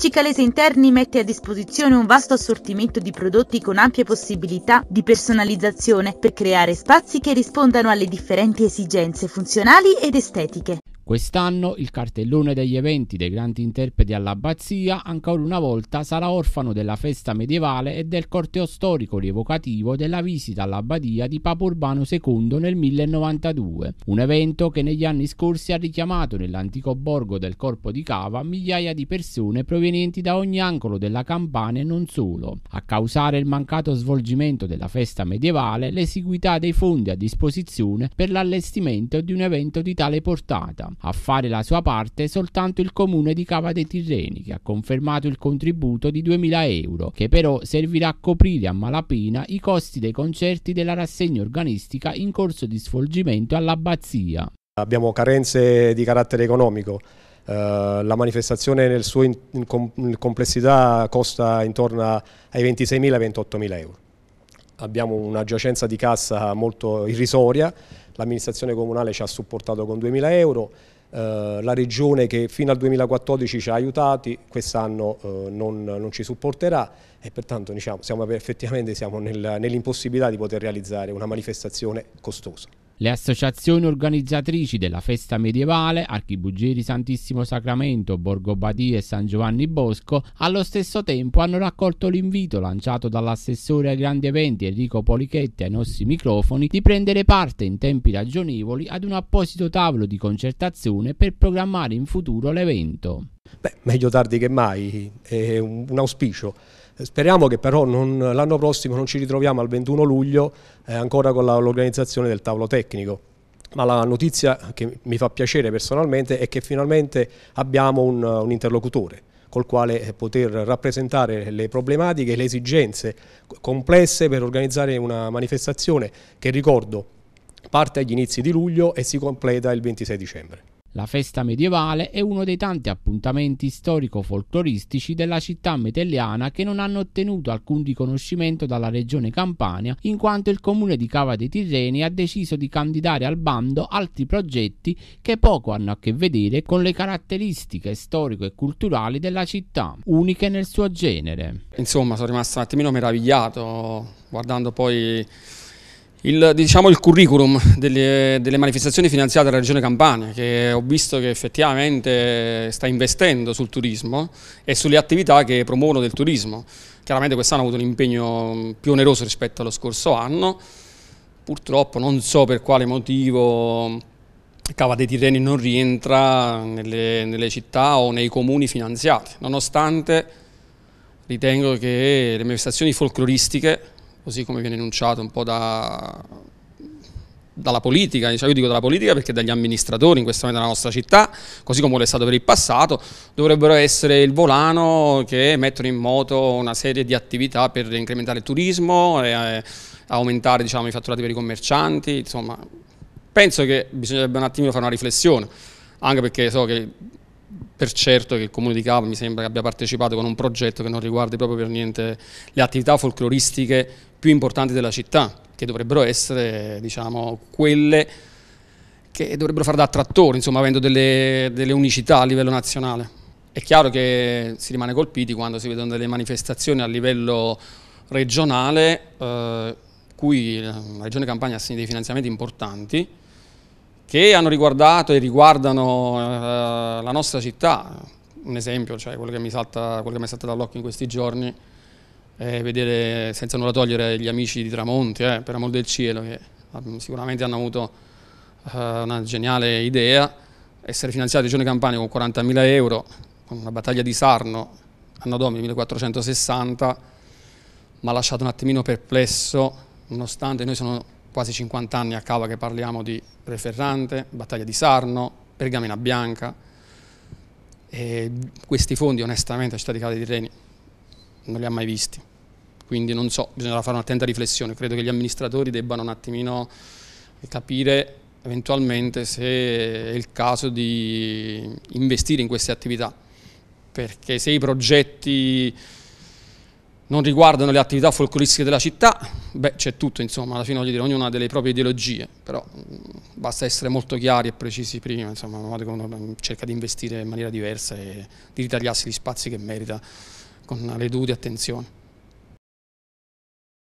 Cicalese Interni mette a disposizione un vasto assortimento di prodotti con ampie possibilità di personalizzazione per creare spazi che rispondano alle differenti esigenze funzionali ed estetiche. Quest'anno il cartellone degli eventi dei grandi interpreti all'abbazia ancora una volta sarà orfano della festa medievale e del corteo storico rievocativo della visita all'abbadia di Papa Urbano II nel 1092, un evento che negli anni scorsi ha richiamato nell'antico borgo del Corpo di Cava migliaia di persone provenienti da ogni angolo della Campania e non solo. A causare il mancato svolgimento della festa medievale l'esiguità dei fondi a disposizione per l'allestimento di un evento di tale portata. A fare la sua parte soltanto il comune di Cava dei Tirreni che ha confermato il contributo di 2000 euro che però servirà a coprire a malapena i costi dei concerti della rassegna organistica in corso di svolgimento all'abbazia. Abbiamo carenze di carattere economico, eh, la manifestazione nel suo in, complessità costa intorno ai 26.000-28.000 euro. Abbiamo una giacenza di cassa molto irrisoria, l'amministrazione comunale ci ha supportato con 2.000 euro, eh, la regione che fino al 2014 ci ha aiutati, quest'anno eh, non, non, ci supporterà e pertanto diciamo, siamo effettivamente nell'impossibilità di poter realizzare una manifestazione costosa. Le associazioni organizzatrici della festa medievale, Archibugieri Santissimo Sacramento, Borgo Badia e San Giovanni Bosco, allo stesso tempo hanno raccolto l'invito lanciato dall'assessore ai grandi eventi Enrico Polichetti ai nostri microfoni di prendere parte in tempi ragionevoli ad un apposito tavolo di concertazione per programmare in futuro l'evento. Beh, meglio tardi che mai, è un auspicio eh, speriamo che però l'anno prossimo non ci ritroviamo al 21 luglio eh, ancora con l'organizzazione del tavolo tecnico. Ma la notizia che mi fa piacere personalmente è che finalmente abbiamo un, un interlocutore col quale eh, poter rappresentare le problematiche e le esigenze complesse per organizzare una manifestazione che ricordo parte agli inizi di luglio e si completa il 26 dicembre. La festa medievale è uno dei tanti appuntamenti storico-folcloristici della città metelliana che non hanno ottenuto alcun riconoscimento dalla regione Campania in quanto il comune di Cava dei Tirreni ha deciso di candidare al bando altri progetti che poco hanno a che vedere con le caratteristiche storico e culturali della città, uniche nel suo genere. Insomma sono rimasto un attimino meravigliato guardando poi il, diciamo, il, curriculum delle, delle, manifestazioni finanziate dalla Regione Campania che ho visto che effettivamente sta investendo sul turismo e sulle attività che promuovono del turismo. Chiaramente quest'anno ha avuto un impegno mm, più oneroso rispetto allo scorso anno, purtroppo non so per quale motivo Cava dei Tirreni non rientra nelle, nelle città o nei comuni finanziati, nonostante ritengo che le manifestazioni folcloristiche così come viene enunciato un po' da, dalla politica, cioè io dico dalla politica perché dagli amministratori in questo momento della nostra città, così come lo è stato per il passato, dovrebbero essere il volano che mettono in moto una serie di attività per incrementare il turismo, e, eh, aumentare diciamo, i fatturati per i commercianti, insomma penso che bisognerebbe un attimino fare una riflessione, anche perché so che per certo che il Comune di Cava mi sembra che abbia partecipato con un progetto che non riguarda proprio per niente le attività folcloristiche più importanti della città, che dovrebbero essere diciamo, quelle che dovrebbero far da attrattore, insomma, avendo delle, delle unicità a livello nazionale. È chiaro che si rimane colpiti quando si vedono delle manifestazioni a livello regionale, eh, cui la Regione Campania ha assegna dei finanziamenti importanti, che hanno riguardato e riguardano eh, la nostra città. Un esempio, cioè quello che mi, salta, quello che mi è saltato dall'occhio in questi giorni, è vedere, senza nulla togliere gli amici di Tramonti, eh, per amor del cielo, che sicuramente hanno avuto eh, una geniale idea, essere finanziati Regione Campania con 40.000 euro, con una battaglia di Sarno, anno domini 1460, mi ha lasciato un attimino perplesso, nonostante noi siamo quasi 50 anni a Cava che parliamo di Referrante, Battaglia di Sarno, Pergamena Bianca. E questi fondi onestamente la città di Cava di Reni non li ha mai visti, quindi non so, bisognerà fare un'attenta riflessione, credo che gli amministratori debbano un attimino capire eventualmente se è il caso di investire in queste attività, perché se i progetti non riguardano le attività folcloristiche della città, beh c'è tutto insomma, alla fine voglio dire, ognuno ha delle proprie ideologie, però basta essere molto chiari e precisi prima, insomma, uno cerca di investire in maniera diversa e di ritagliarsi gli spazi che merita con le dovute attenzioni.